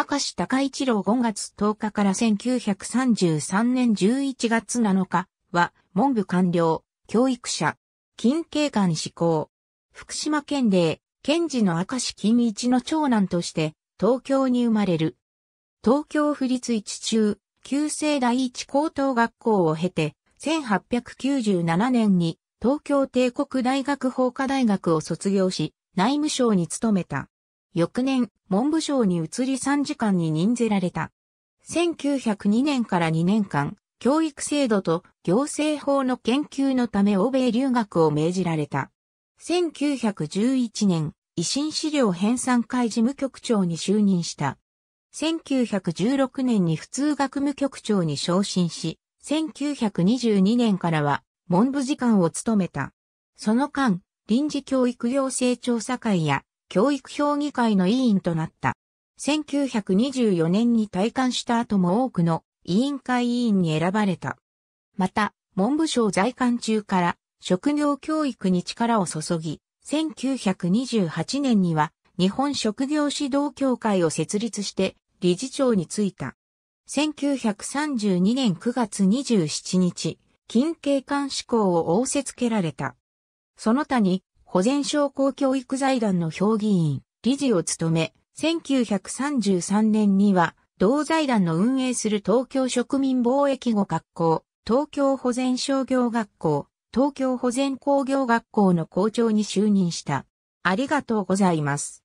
明石高一郎5月10日から1933年11月7日は、文部官僚、教育者、金慶官志向。福島県で、県事の明石金一の長男として、東京に生まれる。東京府立一中、旧制第一高等学校を経て、1897年に東京帝国大学法科大学を卒業し、内務省に勤めた。翌年、文部省に移り参事官に任ぜられた。1902年から2年間、教育制度と行政法の研究のため欧米留学を命じられた。1911年、維新資料編纂会事務局長に就任した。1916年に普通学務局長に昇進し、1922年からは文部次官を務めた。その間、臨時教育行政調査会や教育評議会の委員となった。1924年に退官した後も多くの委員会委員に選ばれた。また、文部省在官中から職業教育に力を注ぎ、1928年には日本職業指導協会を設立して理事長に就いた。1932年9月27日、近景官志向を仰せつけられた。その他に保全商工教育財団の評議員、理事を務め、1933年には、同財団の運営する東京植民貿易語学校、東京保全商業学校、東京保全工業学校の校長に就任した。ありがとうございます。